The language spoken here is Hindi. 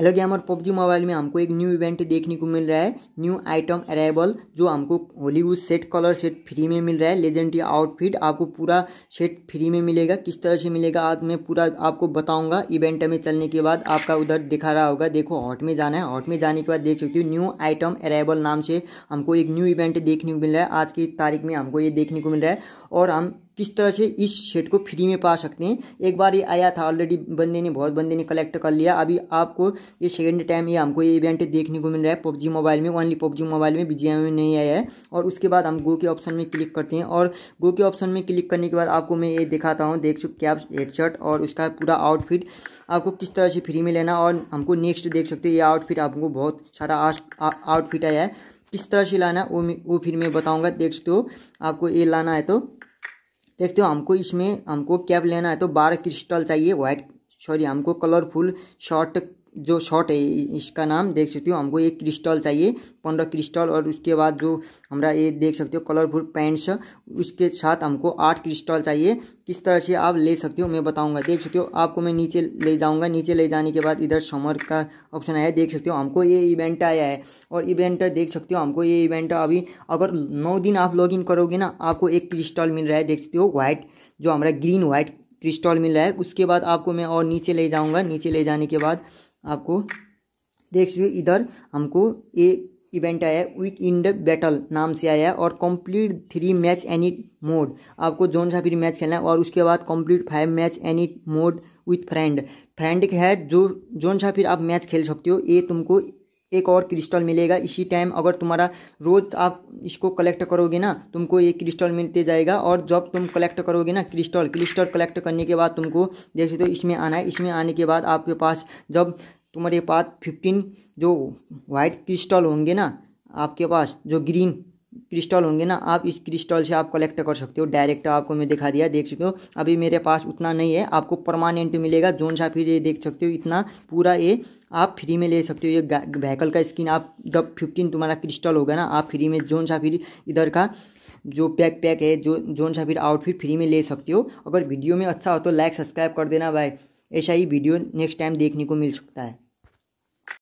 हेलो और पबजी मोबाइल में हमको एक न्यू इवेंट देखने को मिल रहा है न्यू आइटम अरेबल जो हमको Hollywood set colour set free में मिल रहा है लेजेंडरी आउटफिट आपको पूरा सेट फ्री में मिलेगा किस तरह से मिलेगा आज मैं पूरा आपको बताऊंगा इवेंट में चलने के बाद आपका उधर दिखा रहा होगा देखो हॉट में जाना है हॉट में जाने के बाद देख सकती हूँ न्यू आइटम अरेबल नाम से हमको एक न्यू इवेंट देखने को मिल रहा है आज की तारीख में हमको ये देखने को मिल रहा है और हम किस तरह से इस सेट को फ्री में पा सकते हैं एक बार ये आया था ऑलरेडी बंदे ने बहुत बंदे ने कलेक्ट कर लिया अभी आपको ये सेकेंड टाइम ये हमको ये इवेंट देखने को मिल रहा है पबजी मोबाइल में ओनली पबजी मोबाइल में बी में नहीं आया है और उसके बाद हम गो के ऑप्शन में क्लिक करते हैं और गो के ऑप्शन में क्लिक करने के बाद आपको मैं ये दिखाता हूँ देख सकते आप हेडशर्ट और उसका पूरा आउटफिट आपको किस तरह से फ्री में लेना और हमको नेक्स्ट देख सकते हैं ये आउटफिट आपको बहुत सारा आउटफिट आया है किस तरह से लाना वो वो फिर मैं बताऊँगा देख सकते हो आपको ये लाना है तो देखते हो हमको इसमें हमको कैप लेना है तो बारह क्रिस्टल चाहिए व्हाइट सॉरी हमको कलरफुल शॉर्ट जो शॉट है इसका नाम देख सकते हो हमको एक क्रिस्टल चाहिए पंद्रह क्रिस्टल और उसके बाद जो हमारा ये देख सकते हो कलरफुल पैंट्स उसके साथ हमको आठ क्रिस्टल चाहिए किस तरह से आप ले सकते हो मैं बताऊंगा देख सकते हो आपको मैं नीचे ले जाऊंगा नीचे ले जाने के बाद इधर समर का ऑप्शन आया देख सकते हो हमको ये इवेंट आया है और इवेंट देख सकते हो हमको ये इवेंट अभी अगर नौ दिन आप लॉग इन करोगे ना आपको एक क्रिस्टल मिल रहा है देख सकते हो वाइट जो हमारा ग्रीन वाइट क्रिस्टल मिल रहा है उसके बाद आपको मैं और नीचे ले जाऊँगा नीचे ले जाने के बाद आपको देख सकते इधर हमको ये इवेंट आया है विक इन द बैटल नाम से आया है और complete three match any mode आपको जोन सा फिर मैच खेलना है और उसके बाद complete five match any mode with friend friend के है जो जोन सा फिर आप मैच खेल सकते हो ये तुमको एक और क्रिस्टल मिलेगा इसी टाइम अगर तुम्हारा रोज़ आप इसको कलेक्ट करोगे ना तुमको ये क्रिस्टल मिलते जाएगा और जब तुम कलेक्ट करोगे ना क्रिस्टल क्रिस्टल कलेक्ट करने के बाद तुमको देख सकते हो इसमें आना है इसमें आने के बाद आपके पास जब तुम्हारे पास फिफ्टीन जो वाइट क्रिस्टल होंगे ना आपके पास जो ग्रीन क्रिस्टल होंगे ना आप इस क्रिस्टल से आप कलेक्ट कर सकते हो डायरेक्ट आपको मैं दिखा दिया देख सकते हो अभी मेरे पास उतना नहीं है आपको परमानेंट मिलेगा जोन सा फिर ये देख सकते हो इतना पूरा ये आप फ्री में ले सकते हो ये व्हीकल का स्किन आप जब फिफ्टीन तुम्हारा क्रिस्टल होगा ना आप फ्री में जोन सा फिर इधर का जो पैक पैक है जो जोन सा फिर आउटफिट फ्री में ले सकते हो अगर वीडियो में अच्छा हो तो लाइक सब्सक्राइब कर देना भाई ऐसा ही वीडियो नेक्स्ट टाइम देखने को मिल सकता है